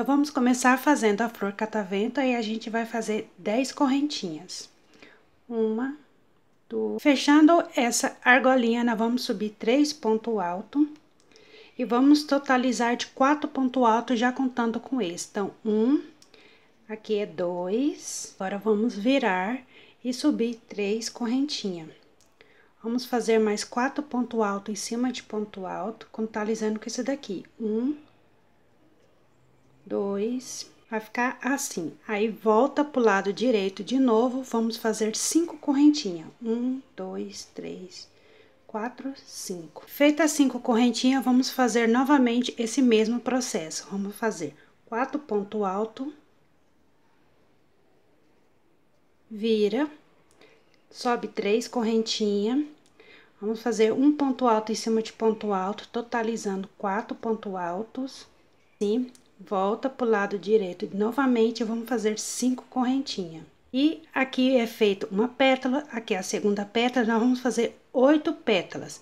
Então vamos começar fazendo a flor catavento, aí a gente vai fazer 10 correntinhas. Uma, duas... Fechando essa argolinha, nós vamos subir três ponto alto. E vamos totalizar de quatro ponto alto, já contando com esse. Então, um, aqui é dois. Agora vamos virar e subir três correntinhas. Vamos fazer mais quatro ponto alto em cima de ponto alto, contalizando com esse daqui. um, dois, vai ficar assim. Aí volta pro lado direito de novo, vamos fazer cinco correntinhas. Um, dois, três, quatro, cinco. feita cinco correntinhas, vamos fazer novamente esse mesmo processo. Vamos fazer quatro ponto alto, vira, sobe três correntinhas Vamos fazer um ponto alto em cima de ponto alto, totalizando quatro ponto altos. Sim, volta para o lado direito e novamente vamos fazer cinco correntinhas. E aqui é feito uma pétala, aqui é a segunda pétala, nós vamos fazer oito pétalas,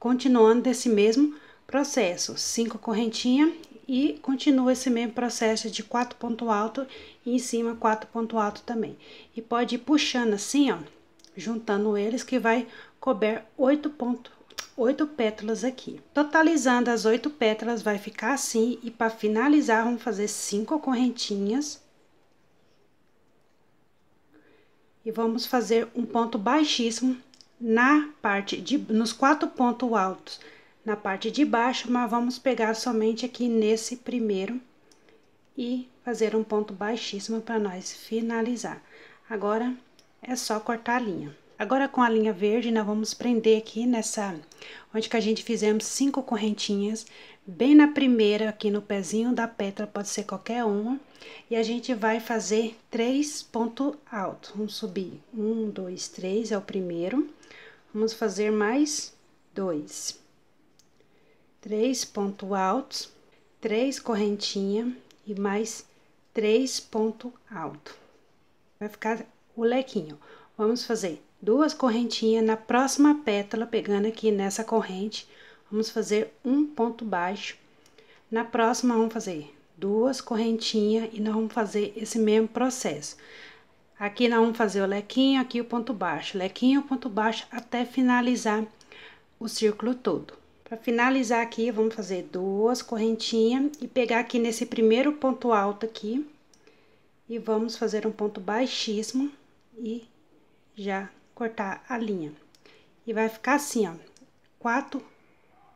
continuando desse mesmo processo, cinco correntinhas e continua esse mesmo processo de quatro ponto alto e em cima quatro ponto alto também. E pode ir puxando assim, ó, juntando eles que vai couber oito pontos oito pétalas aqui. Totalizando as oito pétalas, vai ficar assim. E para finalizar, vamos fazer cinco correntinhas. E vamos fazer um ponto baixíssimo na parte de, nos quatro pontos altos, na parte de baixo, mas vamos pegar somente aqui nesse primeiro e fazer um ponto baixíssimo para nós finalizar. Agora, é só cortar a linha. Agora com a linha verde, nós vamos prender aqui nessa, onde que a gente fizemos cinco correntinhas, bem na primeira aqui no pezinho da pétala, pode ser qualquer uma, e a gente vai fazer três ponto alto. Vamos subir, um, dois, três é o primeiro, vamos fazer mais dois, três ponto altos, três correntinha e mais três ponto alto. Vai ficar o lequinho. Vamos fazer duas correntinhas na próxima pétala, pegando aqui nessa corrente, vamos fazer um ponto baixo. Na próxima, vamos fazer duas correntinhas e nós vamos fazer esse mesmo processo. Aqui nós vamos fazer o lequinho, aqui o ponto baixo, lequinho, ponto baixo, até finalizar o círculo todo. Para finalizar aqui, vamos fazer duas correntinhas e pegar aqui nesse primeiro ponto alto aqui, e vamos fazer um ponto baixíssimo e já cortar a linha. E vai ficar assim, ó, quatro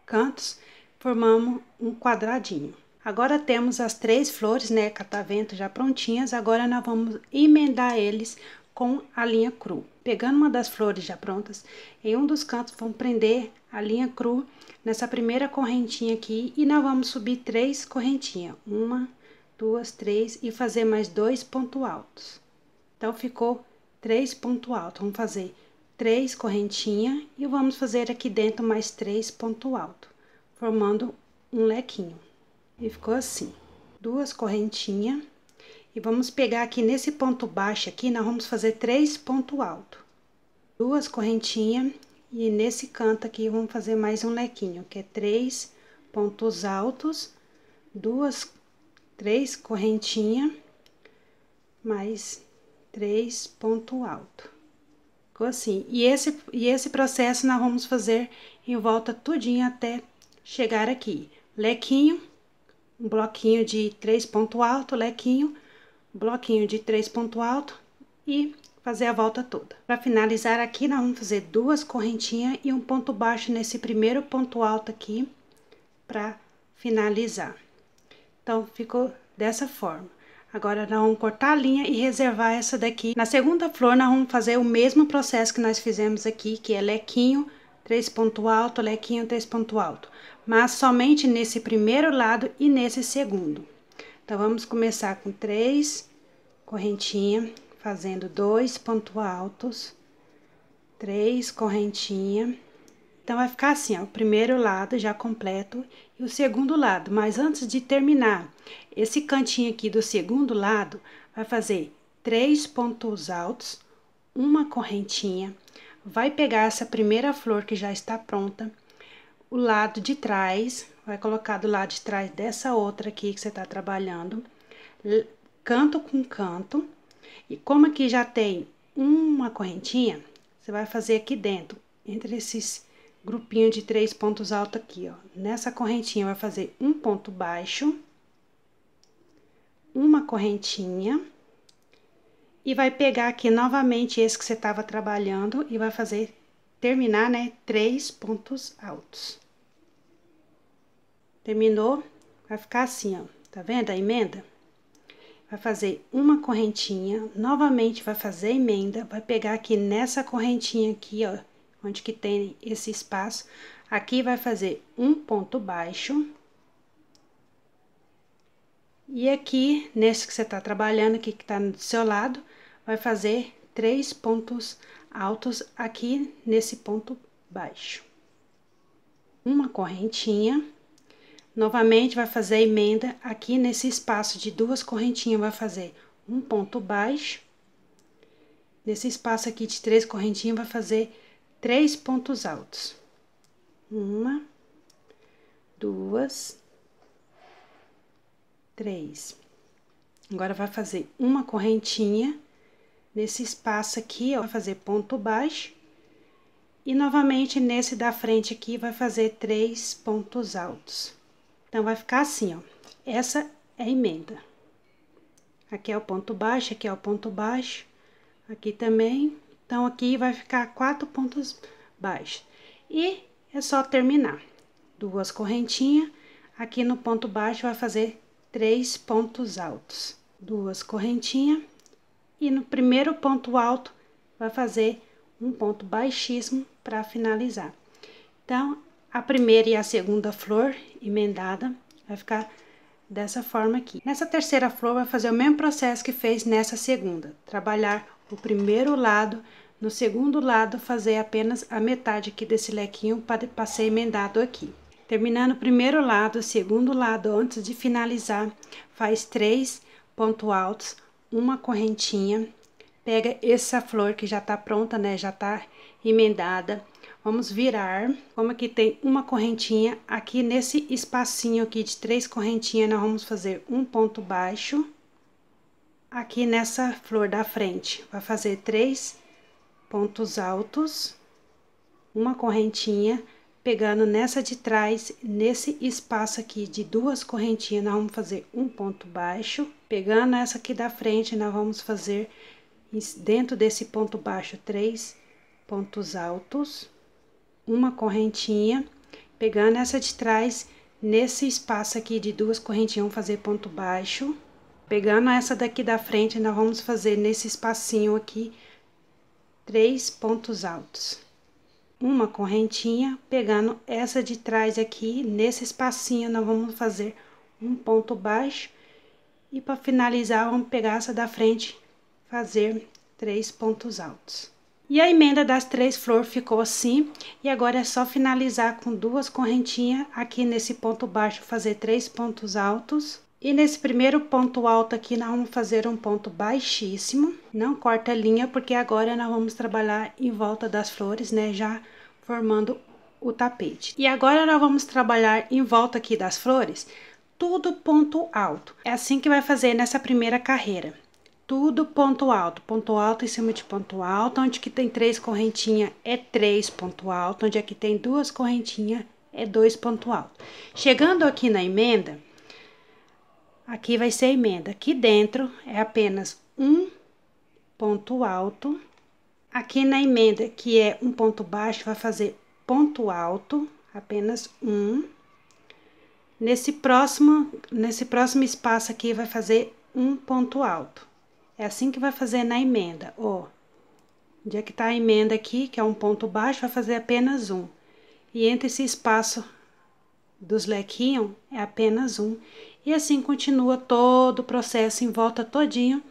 cantos, formamos um quadradinho. Agora temos as três flores, né, catavento já prontinhas, agora nós vamos emendar eles com a linha cru. Pegando uma das flores já prontas, em um dos cantos vamos prender a linha cru nessa primeira correntinha aqui e nós vamos subir três correntinhas, uma, duas, três e fazer mais dois pontos altos. Então ficou três ponto alto. Vamos fazer três correntinha e vamos fazer aqui dentro mais três ponto alto, formando um lequinho. E ficou assim, duas correntinha e vamos pegar aqui nesse ponto baixo aqui, nós vamos fazer três ponto alto. Duas correntinha e nesse canto aqui vamos fazer mais um lequinho, que é três pontos altos, duas, três correntinha, mais três ponto alto. Ficou assim. E esse, e esse processo nós vamos fazer em volta tudinho até chegar aqui. Lequinho, um bloquinho de três ponto alto, lequinho, bloquinho de três ponto alto e fazer a volta toda. Para finalizar aqui, nós vamos fazer duas correntinhas e um ponto baixo nesse primeiro ponto alto aqui para finalizar. Então, ficou dessa forma. Agora nós vamos cortar a linha e reservar essa daqui. Na segunda flor nós vamos fazer o mesmo processo que nós fizemos aqui, que é lequinho, três ponto alto, lequinho, três ponto alto. Mas somente nesse primeiro lado e nesse segundo. Então, vamos começar com três correntinha, fazendo dois ponto altos, três correntinhas. Então vai ficar assim, ó, o primeiro lado já completo e o segundo lado. Mas antes de terminar, esse cantinho aqui do segundo lado vai fazer três pontos altos, uma correntinha, vai pegar essa primeira flor que já está pronta, o lado de trás, vai colocar do lado de trás dessa outra aqui que você está trabalhando, canto com canto, e como aqui já tem uma correntinha, você vai fazer aqui dentro, entre esses grupinho de três pontos altos aqui, ó. Nessa correntinha vai fazer um ponto baixo, uma correntinha, e vai pegar aqui novamente esse que você estava trabalhando e vai fazer, terminar, né, três pontos altos. Terminou, vai ficar assim, ó, tá vendo a emenda? Vai fazer uma correntinha, novamente vai fazer emenda, vai pegar aqui nessa correntinha aqui, ó, onde que tem esse espaço. Aqui vai fazer um ponto baixo. E aqui, nesse que você está trabalhando, aqui que está do seu lado, vai fazer três pontos altos aqui nesse ponto baixo. Uma correntinha. Novamente, vai fazer a emenda aqui nesse espaço de duas correntinhas, vai fazer um ponto baixo. Nesse espaço aqui de três correntinhas, vai fazer três pontos altos. Uma, duas, três. Agora, vai fazer uma correntinha nesse espaço aqui, ó, vai fazer ponto baixo. E novamente nesse da frente aqui vai fazer três pontos altos. Então vai ficar assim, ó. Essa é a emenda. Aqui é o ponto baixo, aqui é o ponto baixo, aqui também. Então, aqui vai ficar quatro pontos baixos E é só terminar. Duas correntinhas. Aqui no ponto baixo vai fazer três pontos altos. Duas correntinhas. E no primeiro ponto alto vai fazer um ponto baixíssimo para finalizar. Então, a primeira e a segunda flor emendada vai ficar dessa forma aqui. Nessa terceira flor vai fazer o mesmo processo que fez nessa segunda. Trabalhar o primeiro lado no segundo lado, fazer apenas a metade aqui desse lequinho para ser emendado aqui. Terminando o primeiro lado, o segundo lado, antes de finalizar, faz três pontos altos, uma correntinha, pega essa flor que já tá pronta, né, já tá emendada. Vamos virar, como aqui tem uma correntinha, aqui nesse espacinho aqui de três correntinhas, nós vamos fazer um ponto baixo. Aqui nessa flor da frente, vai fazer três pontos altos, uma correntinha, pegando nessa de trás, nesse espaço aqui de duas correntinhas, nós vamos fazer um ponto baixo, pegando essa aqui da frente, nós vamos fazer dentro desse ponto baixo três pontos altos, uma correntinha, pegando essa de trás, nesse espaço aqui de duas correntinhas, vamos fazer ponto baixo, pegando essa daqui da frente, nós vamos fazer nesse espacinho aqui três pontos altos. Uma correntinha, pegando essa de trás aqui, nesse espacinho nós vamos fazer um ponto baixo. E para finalizar, vamos pegar essa da frente, fazer três pontos altos. E a emenda das três flores ficou assim, e agora é só finalizar com duas correntinhas aqui nesse ponto baixo, fazer três pontos altos. E nesse primeiro ponto alto aqui, nós vamos fazer um ponto baixíssimo. Não corta a linha, porque agora nós vamos trabalhar em volta das flores, né? Já formando o tapete. E agora nós vamos trabalhar em volta aqui das flores, tudo ponto alto. É assim que vai fazer nessa primeira carreira. Tudo ponto alto, ponto alto em cima de ponto alto, onde que tem três correntinhas é três ponto alto, onde aqui é tem duas correntinhas é dois ponto alto. Chegando aqui na emenda, Aqui vai ser a emenda. Aqui dentro é apenas um ponto alto. Aqui na emenda, que é um ponto baixo, vai fazer ponto alto, apenas um. Nesse próximo, nesse próximo espaço aqui, vai fazer um ponto alto. É assim que vai fazer na emenda, ó. Onde é que tá a emenda aqui, que é um ponto baixo, vai fazer apenas um. E entre esse espaço dos lequinhos, é apenas um. E assim continua todo o processo em volta todinho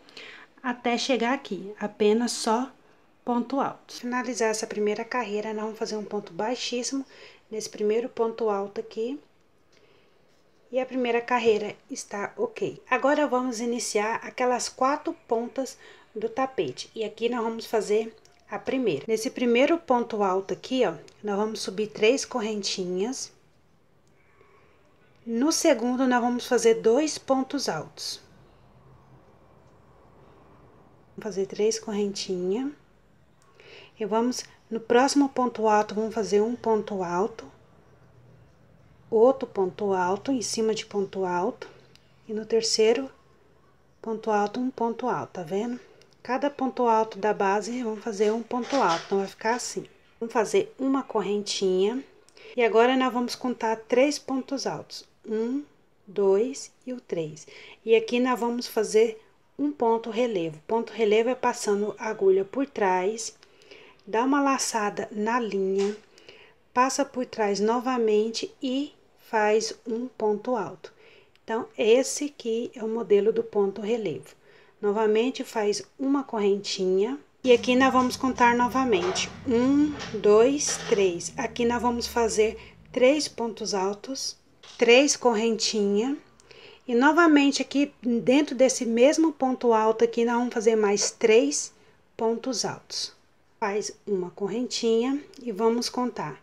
até chegar aqui, apenas só ponto alto. Finalizar essa primeira carreira, nós vamos fazer um ponto baixíssimo nesse primeiro ponto alto aqui. E a primeira carreira está ok. Agora vamos iniciar aquelas quatro pontas do tapete. E aqui nós vamos fazer a primeira. Nesse primeiro ponto alto aqui, ó, nós vamos subir três correntinhas. No segundo, nós vamos fazer dois pontos altos. Vamos fazer três correntinhas. E vamos, no próximo ponto alto, vamos fazer um ponto alto. Outro ponto alto, em cima de ponto alto. E no terceiro ponto alto, um ponto alto, tá vendo? Cada ponto alto da base, vamos fazer um ponto alto, então vai ficar assim. Vamos fazer uma correntinha. E agora, nós vamos contar três pontos altos um, dois e o três. E aqui nós vamos fazer um ponto relevo. Ponto relevo é passando a agulha por trás, dá uma laçada na linha, passa por trás novamente e faz um ponto alto. Então, esse aqui é o modelo do ponto relevo. Novamente, faz uma correntinha. E aqui nós vamos contar novamente. Um, dois, três. Aqui nós vamos fazer três pontos altos três correntinha e novamente aqui dentro desse mesmo ponto alto aqui nós vamos fazer mais três pontos altos faz uma correntinha e vamos contar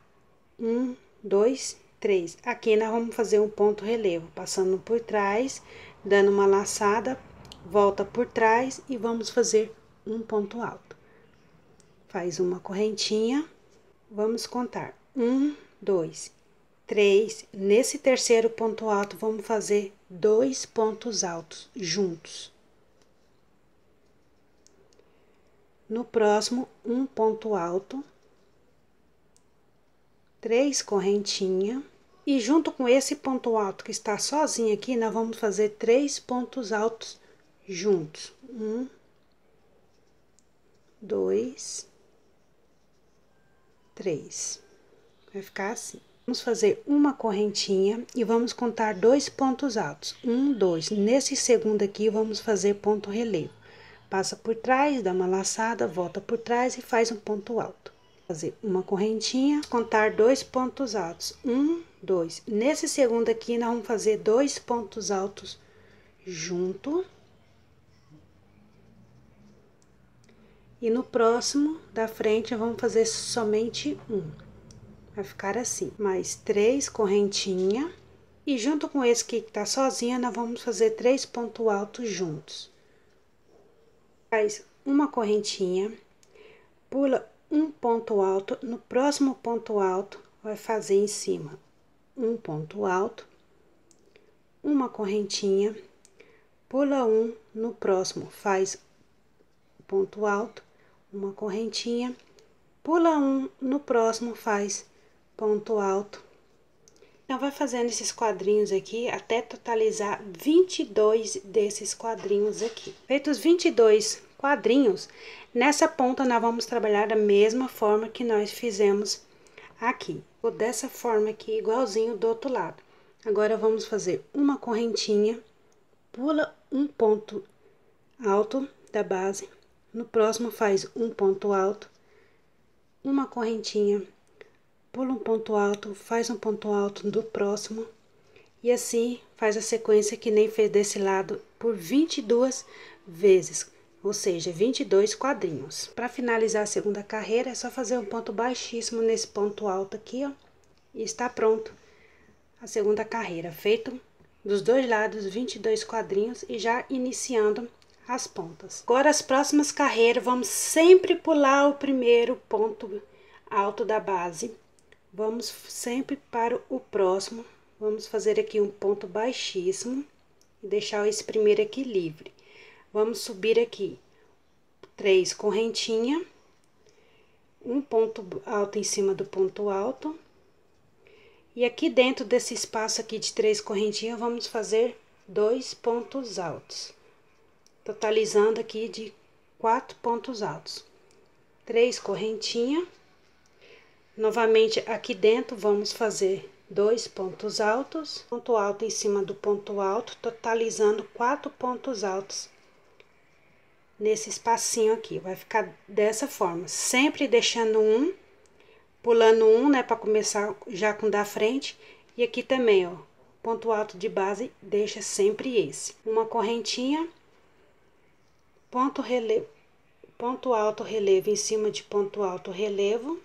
um dois três aqui nós vamos fazer um ponto relevo passando por trás dando uma laçada volta por trás e vamos fazer um ponto alto faz uma correntinha vamos contar um dois Três. Nesse terceiro ponto alto, vamos fazer dois pontos altos juntos. No próximo, um ponto alto, três correntinha e junto com esse ponto alto que está sozinho aqui, nós vamos fazer três pontos altos juntos. Um, dois, três. Vai ficar assim. Vamos fazer uma correntinha e vamos contar dois pontos altos. Um, dois. Nesse segundo aqui, vamos fazer ponto relevo. Passa por trás, dá uma laçada, volta por trás e faz um ponto alto. Fazer uma correntinha, contar dois pontos altos. Um, dois. Nesse segundo aqui, nós vamos fazer dois pontos altos junto. E no próximo da frente, vamos fazer somente um. Vai ficar assim. Mais três correntinha. E junto com esse aqui que tá sozinha, nós vamos fazer três pontos altos juntos. Faz uma correntinha, pula um ponto alto, no próximo ponto alto, vai fazer em cima um ponto alto, uma correntinha, pula um, no próximo faz ponto alto, uma correntinha, pula um, no próximo faz ponto alto. Então, vai fazendo esses quadrinhos aqui até totalizar 22 desses quadrinhos aqui. Feitos 22 quadrinhos, nessa ponta nós vamos trabalhar da mesma forma que nós fizemos aqui. Ou dessa forma aqui, igualzinho do outro lado. Agora, vamos fazer uma correntinha, pula um ponto alto da base, no próximo faz um ponto alto, uma correntinha pula um ponto alto, faz um ponto alto do próximo e assim faz a sequência que nem fez desse lado por 22 vezes, ou seja, 22 quadrinhos. Para finalizar a segunda carreira é só fazer um ponto baixíssimo nesse ponto alto aqui, ó, e está pronto a segunda carreira, feito dos dois lados 22 quadrinhos e já iniciando as pontas. Agora as próximas carreiras vamos sempre pular o primeiro ponto alto da base Vamos sempre para o próximo, vamos fazer aqui um ponto baixíssimo e deixar esse primeiro aqui livre. Vamos subir aqui três correntinhas, um ponto alto em cima do ponto alto. E aqui dentro desse espaço aqui de três correntinhas, vamos fazer dois pontos altos. Totalizando aqui de quatro pontos altos. Três correntinhas Novamente aqui dentro vamos fazer dois pontos altos, ponto alto em cima do ponto alto, totalizando quatro pontos altos nesse espacinho aqui. Vai ficar dessa forma, sempre deixando um, pulando um, né, para começar já com da frente. E aqui também, ó, ponto alto de base, deixa sempre esse. Uma correntinha, ponto relevo, ponto alto relevo em cima de ponto alto relevo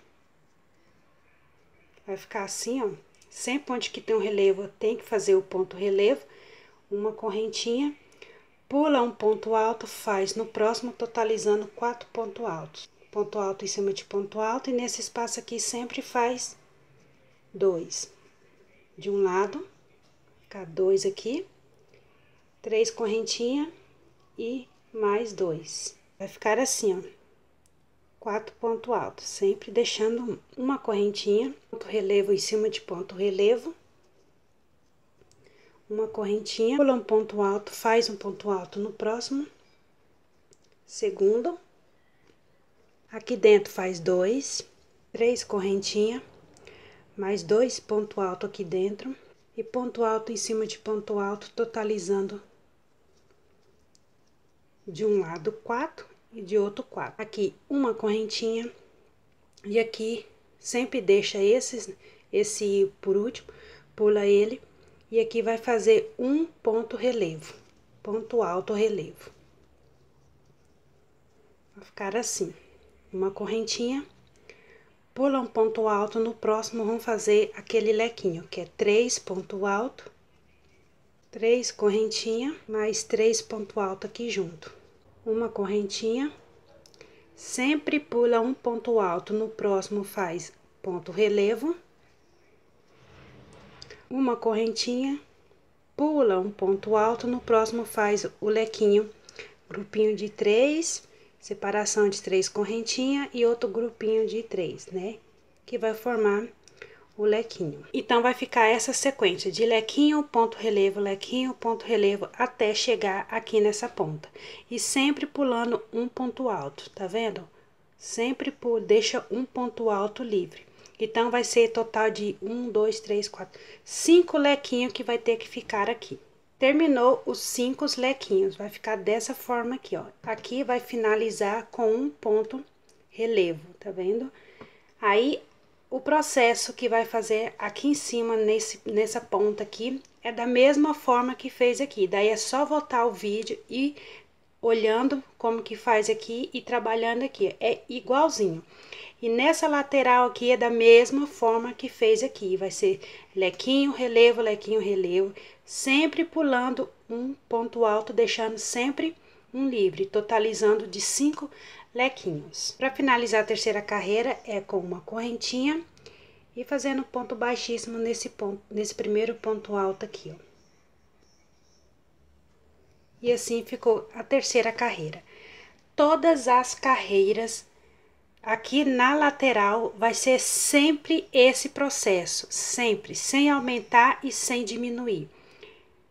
Vai ficar assim, ó. Sempre onde que tem um relevo, tem que fazer o ponto relevo, uma correntinha, pula um ponto alto, faz no próximo, totalizando quatro pontos altos. Ponto alto em cima de ponto alto, e nesse espaço aqui sempre faz dois. De um lado, ficar dois aqui, três correntinha e mais dois. Vai ficar assim, ó quatro ponto alto, sempre deixando uma correntinha, ponto relevo em cima de ponto relevo, uma correntinha, pula um ponto alto, faz um ponto alto no próximo, segundo, aqui dentro faz dois, três correntinha, mais dois ponto alto aqui dentro, e ponto alto em cima de ponto alto, totalizando de um lado quatro e de outro quadro. Aqui uma correntinha e aqui sempre deixa esses, esse por último, pula ele e aqui vai fazer um ponto relevo, ponto alto relevo. Vai ficar assim, uma correntinha, pula um ponto alto, no próximo vamos fazer aquele lequinho, que é três ponto alto, três correntinha, mais três ponto alto aqui junto uma correntinha, sempre pula um ponto alto, no próximo faz ponto relevo, uma correntinha, pula um ponto alto, no próximo faz o lequinho, grupinho de três, separação de três correntinha e outro grupinho de três, né? Que vai formar o lequinho. Então vai ficar essa sequência de lequinho, ponto relevo, lequinho, ponto relevo, até chegar aqui nessa ponta. E sempre pulando um ponto alto, tá vendo? Sempre por, deixa um ponto alto livre. Então, vai ser total de um, dois, três, quatro, cinco lequinhos que vai ter que ficar aqui. Terminou os cinco lequinhos, vai ficar dessa forma aqui, ó. Aqui vai finalizar com um ponto relevo, tá vendo? Aí, o processo que vai fazer aqui em cima, nesse, nessa ponta aqui, é da mesma forma que fez aqui. Daí é só voltar o vídeo e olhando como que faz aqui e trabalhando aqui. É igualzinho. E nessa lateral aqui é da mesma forma que fez aqui. Vai ser lequinho, relevo, lequinho, relevo. Sempre pulando um ponto alto, deixando sempre um livre. Totalizando de cinco lequinhos. Para finalizar a terceira carreira é com uma correntinha e fazendo ponto baixíssimo nesse ponto, nesse primeiro ponto alto aqui, ó. E assim ficou a terceira carreira. Todas as carreiras aqui na lateral vai ser sempre esse processo, sempre, sem aumentar e sem diminuir.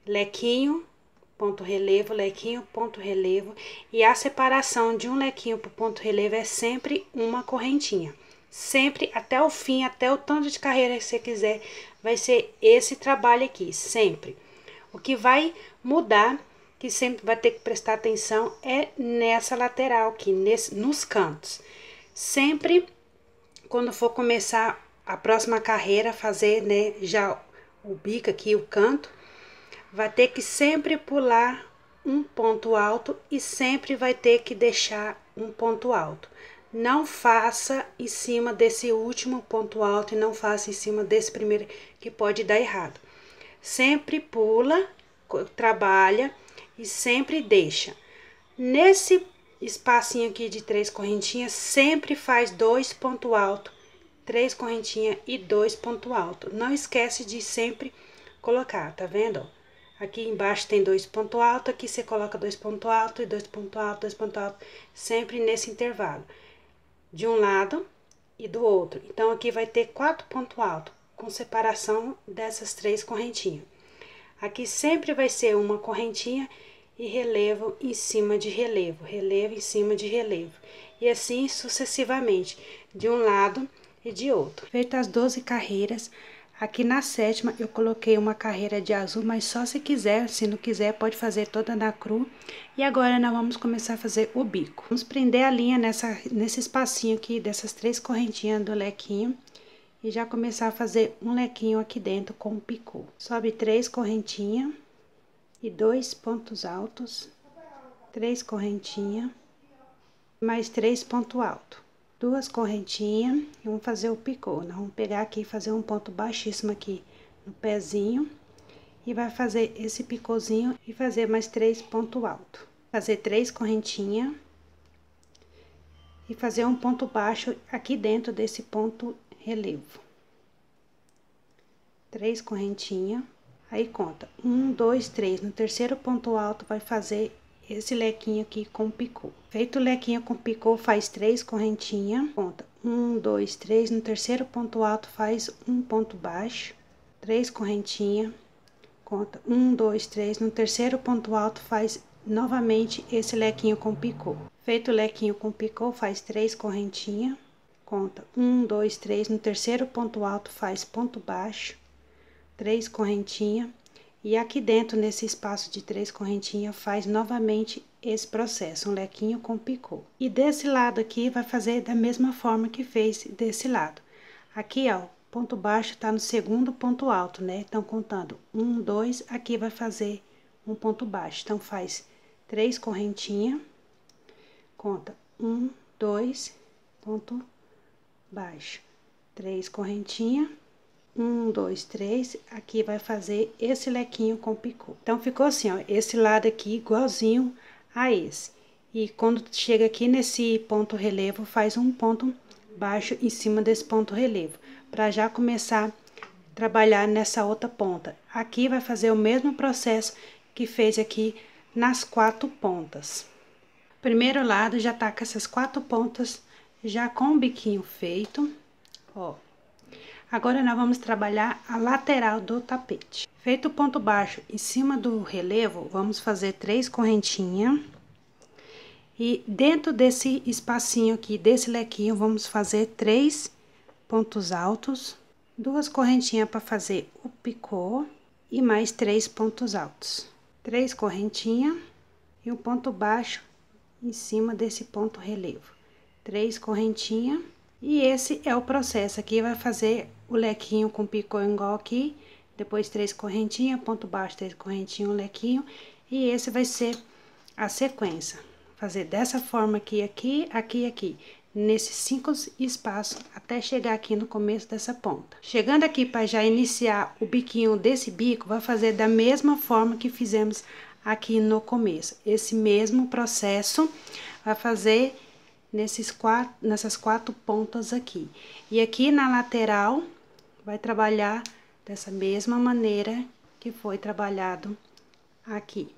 Lequinho, ponto relevo, lequinho, ponto relevo, e a separação de um lequinho para ponto relevo é sempre uma correntinha. Sempre até o fim, até o tanto de carreira que você quiser, vai ser esse trabalho aqui, sempre. O que vai mudar, que sempre vai ter que prestar atenção, é nessa lateral aqui, nesse, nos cantos. Sempre, quando for começar a próxima carreira, fazer né, já o bico aqui, o canto, vai ter que sempre pular um ponto alto e sempre vai ter que deixar um ponto alto. Não faça em cima desse último ponto alto e não faça em cima desse primeiro, que pode dar errado. Sempre pula, trabalha e sempre deixa. Nesse espacinho aqui de três correntinhas, sempre faz dois ponto alto, três correntinhas e dois ponto alto. Não esquece de sempre colocar, tá vendo? Aqui embaixo tem dois ponto alto, aqui você coloca dois ponto alto e dois ponto alto, dois ponto alto, sempre nesse intervalo. De um lado e do outro. Então, aqui vai ter quatro ponto alto, com separação dessas três correntinhas. Aqui sempre vai ser uma correntinha e relevo em cima de relevo, relevo em cima de relevo. E assim sucessivamente, de um lado e de outro. Feita as 12 carreiras, Aqui na sétima eu coloquei uma carreira de azul, mas só se quiser, se não quiser pode fazer toda na cru. E agora nós vamos começar a fazer o bico. Vamos prender a linha nessa, nesse espacinho aqui dessas três correntinhas do lequinho. E já começar a fazer um lequinho aqui dentro com o picô. Sobe três correntinhas e dois pontos altos, três correntinhas, mais três pontos altos duas correntinhas e vamos fazer o picô. Nós vamos pegar aqui e fazer um ponto baixíssimo aqui no pezinho. E vai fazer esse picôzinho e fazer mais três ponto alto. Fazer três correntinhas. E fazer um ponto baixo aqui dentro desse ponto relevo. Três correntinhas. Aí, conta. Um, dois, três. No terceiro ponto alto, vai fazer esse lequinho aqui com picô. Feito o lequinho com picô, faz três correntinhas, conta um, dois, três, no terceiro ponto alto faz um ponto baixo, três correntinhas, conta um, dois, três, no terceiro ponto alto faz novamente esse lequinho com picô. Feito o lequinho com picô, faz três correntinhas, conta um, dois, três, no terceiro ponto alto faz ponto baixo, três correntinhas, e aqui dentro, nesse espaço de três correntinhas, faz novamente esse processo, um lequinho com picô. E desse lado aqui, vai fazer da mesma forma que fez desse lado. Aqui, ó, ponto baixo tá no segundo ponto alto, né? Então, contando um, dois, aqui vai fazer um ponto baixo. Então, faz três correntinhas, conta um, dois, ponto baixo, três correntinhas um, dois, três, aqui vai fazer esse lequinho com picô. Então, ficou assim, ó, esse lado aqui igualzinho a esse. E quando chega aqui nesse ponto relevo, faz um ponto baixo em cima desse ponto relevo, para já começar a trabalhar nessa outra ponta. Aqui vai fazer o mesmo processo que fez aqui nas quatro pontas. Primeiro lado já tá com essas quatro pontas já com o biquinho feito, ó. Agora nós vamos trabalhar a lateral do tapete. Feito o ponto baixo em cima do relevo, vamos fazer três correntinhas. E dentro desse espacinho aqui, desse lequinho, vamos fazer três pontos altos, duas correntinhas para fazer o picô e mais três pontos altos. Três correntinhas e um ponto baixo em cima desse ponto relevo. Três correntinhas e esse é o processo aqui, vai fazer o lequinho com picô igual aqui, depois três correntinhas, ponto baixo, três correntinhas, um lequinho, e esse vai ser a sequência. Fazer dessa forma aqui, aqui, aqui e aqui, nesses cinco espaços, até chegar aqui no começo dessa ponta. Chegando aqui para já iniciar o biquinho desse bico, vai fazer da mesma forma que fizemos aqui no começo. Esse mesmo processo vai fazer nesses quatro, nessas quatro pontas aqui. E aqui na lateral, vai trabalhar dessa mesma maneira que foi trabalhado aqui.